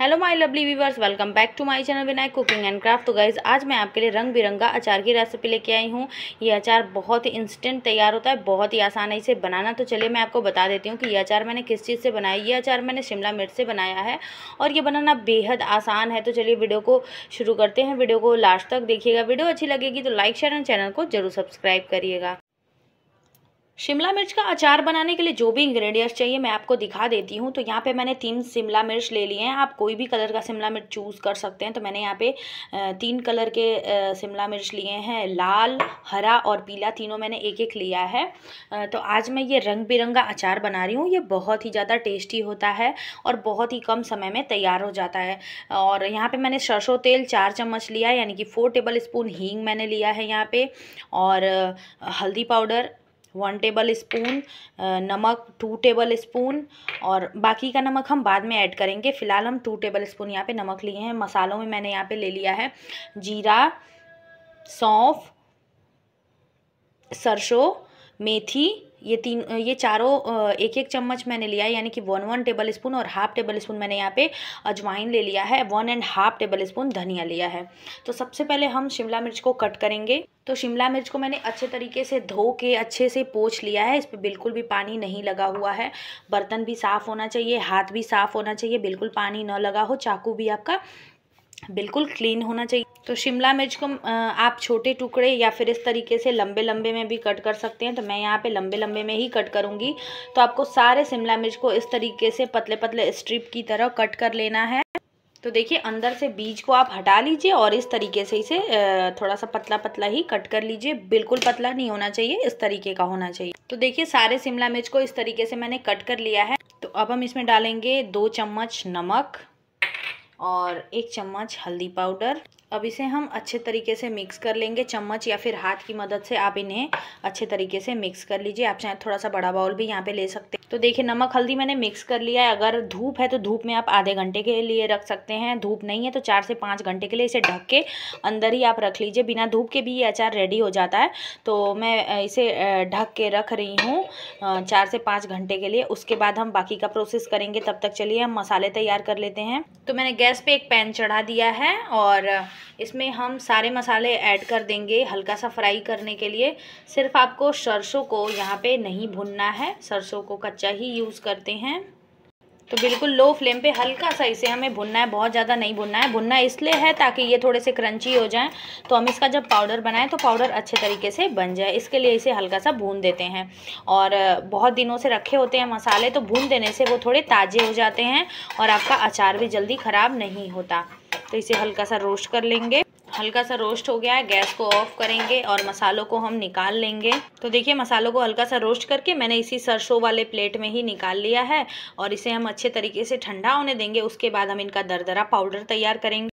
hello my lovely viewers welcome back to my channel Vinayak cooking and craft तो guys आज मैं आपके लिए रंग बिरंगा अचार की रेसिपी लेके आई हूँ ये अचार बहुत ही इंस्टेंट तैयार होता है बहुत ही आसान है इसे बनाना तो चलिए मैं आपको बता देती हूँ कि ये अचार मैंने किस चीज़ से बनाया ये अचार मैंने शिमला मिर्च से बनाया है और ये बनाना बेहद आसान है तो चलिए वीडियो को शुरू करते हैं वीडियो को लास्ट तक देखिएगा वीडियो अच्छी लगेगी तो लाइक शेयर एंड चैनल को जरूर सब्सक्राइब करिएगा शिमला मिर्च का अचार बनाने के लिए जो भी इंग्रेडिएंट्स चाहिए मैं आपको दिखा देती हूँ तो यहाँ पे मैंने तीन शिमला मिर्च ले लिए हैं आप कोई भी कलर का शिमला मिर्च चूज़ कर सकते हैं तो मैंने यहाँ पे तीन कलर के शिमला मिर्च लिए हैं लाल हरा और पीला तीनों मैंने एक एक लिया है तो आज मैं ये रंग बिरंगा अचार बना रही हूँ ये बहुत ही ज़्यादा टेस्टी होता है और बहुत ही कम समय में तैयार हो जाता है और यहाँ पर मैंने सरसों तेल चार चम्मच लिया है यानी कि फोर टेबल स्पून हींग मैंने लिया है यहाँ पर और हल्दी पाउडर वन टेबल स्पून नमक टू टेबल स्पून और बाकी का नमक हम बाद में ऐड करेंगे फ़िलहाल हम टू टेबल स्पून यहाँ पे नमक लिए हैं मसालों में मैंने यहाँ पे ले लिया है जीरा सौंफ सरसों मेथी ये तीन ये चारों एक एक चम्मच मैंने लिया है यानी कि वन वन टेबल स्पून और हाफ टेबल स्पून मैंने यहाँ पे अजवाइन ले लिया है one and half tablespoon धनिया लिया है तो सबसे पहले हम शिमला मिर्च को कट करेंगे तो शिमला मिर्च को मैंने अच्छे तरीके से धो के अच्छे से पोछ लिया है इस पर बिल्कुल भी पानी नहीं लगा हुआ है बर्तन भी साफ़ होना चाहिए हाथ भी साफ़ होना चाहिए बिल्कुल पानी न लगा हो चाकू भी आपका बिल्कुल क्लीन होना चाहिए तो शिमला मिर्च को आप छोटे टुकड़े या फिर इस तरीके से लंबे लंबे में भी कट कर सकते हैं तो मैं यहाँ पे लंबे लंबे में ही कट करूँगी तो आपको सारे शिमला मिर्च को इस तरीके से पतले पतले स्ट्रिप की तरह कट कर लेना है तो देखिए अंदर से बीज को आप हटा लीजिए और इस तरीके से इसे थोड़ा सा पतला पतला ही कट कर लीजिए बिल्कुल पतला नहीं होना चाहिए इस तरीके का होना चाहिए तो देखिए सारे शिमला मिर्च को इस तरीके से मैंने कट कर लिया है तो अब हम इसमें डालेंगे दो चम्मच नमक और एक चम्मच हल्दी पाउडर अब इसे हम अच्छे तरीके से मिक्स कर लेंगे चम्मच या फिर हाथ की मदद से आप इन्हें अच्छे तरीके से मिक्स कर लीजिए आप चाहे थोड़ा सा बड़ा बाउल भी यहाँ पे ले सकते हैं तो देखिए नमक हल्दी मैंने मिक्स कर लिया है अगर धूप है तो धूप में आप आधे घंटे के लिए रख सकते हैं धूप नहीं है तो चार से पाँच घंटे के लिए इसे ढक के अंदर ही आप रख लीजिए बिना धूप के भी ये अचार रेडी हो जाता है तो मैं इसे ढक के रख रही हूँ चार से पाँच घंटे के लिए उसके बाद हम बाकी का प्रोसेस करेंगे तब तक चलिए हम मसाले तैयार कर लेते हैं तो मैंने गैस पर एक पैन चढ़ा दिया है और इसमें हम सारे मसाले ऐड कर देंगे हल्का सा फ्राई करने के लिए सिर्फ आपको सरसों को यहाँ पे नहीं भुनना है सरसों को कच्चा ही यूज़ करते हैं तो बिल्कुल लो फ्लेम पे हल्का सा इसे हमें भुनना है बहुत ज़्यादा नहीं भुनना है भुनना इसलिए है ताकि ये थोड़े से क्रंची हो जाएं तो हम इसका जब पाउडर बनाएं तो पाउडर अच्छे तरीके से बन जाए इसके लिए इसे हल्का सा भून देते हैं और बहुत दिनों से रखे होते हैं मसाले तो भून देने से वो थोड़े ताज़े हो जाते हैं और आपका अचार भी जल्दी ख़राब नहीं होता तो इसे हल्का सा रोस्ट कर लेंगे हल्का सा रोस्ट हो गया है गैस को ऑफ करेंगे और मसालों को हम निकाल लेंगे तो देखिए मसालों को हल्का सा रोस्ट करके मैंने इसी सरसों वाले प्लेट में ही निकाल लिया है और इसे हम अच्छे तरीके से ठंडा होने देंगे उसके बाद हम इनका दरदरा पाउडर तैयार करेंगे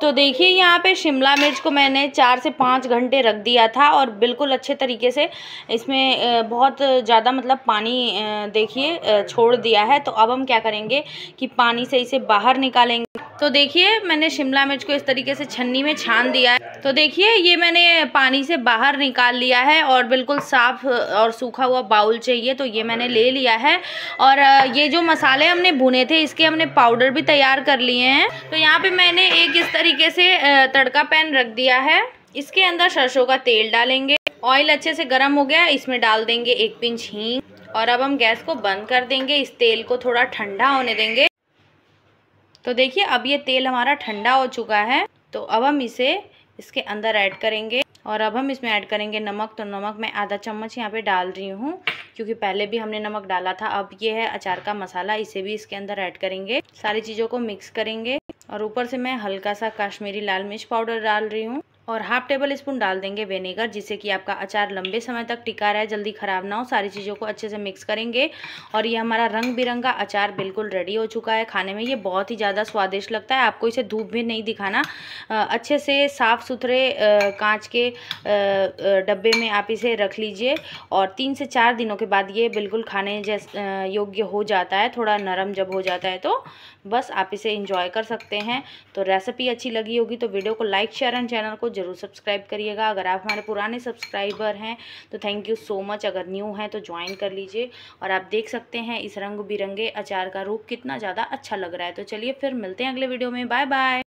तो देखिए यहाँ पे शिमला मिर्च को मैंने चार से पाँच घंटे रख दिया था और बिल्कुल अच्छे तरीके से इसमें बहुत ज़्यादा मतलब पानी देखिए छोड़ दिया है तो अब हम क्या करेंगे कि पानी से इसे बाहर निकालेंगे तो देखिए मैंने शिमला मिर्च को इस तरीके से छन्नी में छान दिया है तो देखिए ये मैंने पानी से बाहर निकाल लिया है और बिल्कुल साफ़ और सूखा हुआ बाउल चाहिए तो ये मैंने ले लिया है और ये जो मसाले हमने भुने थे इसके हमने पाउडर भी तैयार कर लिए हैं तो यहाँ पे मैंने एक इस तरीके से तड़का पैन रख दिया है इसके अंदर सरसों का तेल डालेंगे ऑयल अच्छे से गर्म हो गया इसमें डाल देंगे एक पिंच हींग और अब हम गैस को बंद कर देंगे इस तेल को थोड़ा ठंडा होने देंगे तो देखिए अब ये तेल हमारा ठंडा हो चुका है तो अब हम इसे इसके अंदर ऐड करेंगे और अब हम इसमें ऐड करेंगे नमक तो नमक मैं आधा चम्मच यहाँ पे डाल रही हूँ क्योंकि पहले भी हमने नमक डाला था अब ये है अचार का मसाला इसे भी इसके अंदर ऐड करेंगे सारी चीज़ों को मिक्स करेंगे और ऊपर से मैं हल्का सा कश्मीरी लाल मिर्च पाउडर डाल रही हूँ और हाफ टेबल स्पून डाल देंगे विनेगर जिससे कि आपका अचार लंबे समय तक टिका रहे जल्दी ख़राब ना हो सारी चीज़ों को अच्छे से मिक्स करेंगे और ये हमारा रंग बिरंगा अचार बिल्कुल रेडी हो चुका है खाने में ये बहुत ही ज़्यादा स्वादिष्ट लगता है आपको इसे धूप भी नहीं दिखाना अच्छे से साफ़ सुथरे कांच के डब्बे में आप इसे रख लीजिए और तीन से चार दिनों के बाद ये बिल्कुल खाने जैस योग्य हो जाता है थोड़ा नरम जब हो जाता है तो बस आप इसे इंजॉय कर सकते हैं तो रेसिपी अच्छी लगी होगी तो वीडियो को लाइक शेयर एंड चैनल को ज़रूर सब्सक्राइब करिएगा अगर आप हमारे पुराने सब्सक्राइबर हैं तो थैंक यू सो मच अगर न्यू हैं तो ज्वाइन कर लीजिए और आप देख सकते हैं इस रंग बिरंगे अचार का रूप कितना ज़्यादा अच्छा लग रहा है तो चलिए फिर मिलते हैं अगले वीडियो में बाय बाय